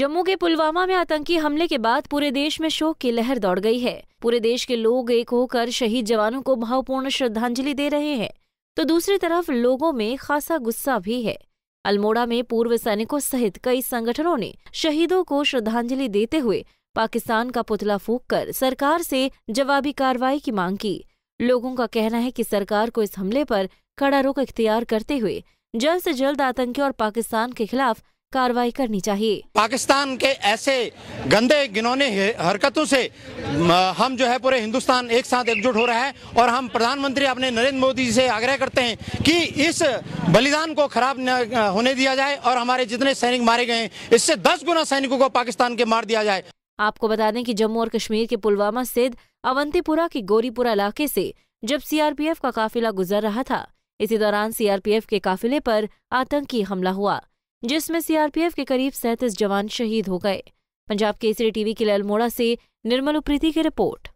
जम्मू के पुलवामा में आतंकी हमले के बाद पूरे देश में शोक की लहर दौड़ गई है पूरे देश के लोग एक होकर शहीद जवानों को भावपूर्ण श्रद्धांजलि दे रहे हैं तो दूसरी तरफ लोगों में खासा गुस्सा भी है अल्मोड़ा में पूर्व सैनिकों सहित कई संगठनों ने शहीदों को श्रद्धांजलि देते हुए पाकिस्तान का पुतला फूक कर सरकार से जवाबी कार्रवाई की मांग की लोगों का कहना है कि सरकार को इस हमले पर कड़ा रुख इख्तियार करते हुए जल्द से जल्द आतंकी और पाकिस्तान के खिलाफ कार्रवाई करनी चाहिए पाकिस्तान के ऐसे गंदे गिनौने हरकतों से हम जो है पूरे हिंदुस्तान एक साथ एकजुट हो रहा है और हम प्रधानमंत्री अपने नरेंद्र मोदी से आग्रह करते हैं कि इस बलिदान को खराब होने दिया जाए और हमारे जितने सैनिक मारे गए इससे दस गुना सैनिकों को पाकिस्तान के मार दिया जाए आपको बता दें कि जम्मू और कश्मीर के पुलवामा स्थित अवंतीपुरा के गोरीपुरा इलाके से जब सीआरपीएफ का काफिला गुजर रहा था इसी दौरान सीआरपीएफ के काफिले पर आतंकी हमला हुआ जिसमें सीआरपीएफ के करीब सैंतीस जवान शहीद हो गए पंजाब केसरी टीवी के लिए अल्मोड़ा से निर्मल उप्रीति की रिपोर्ट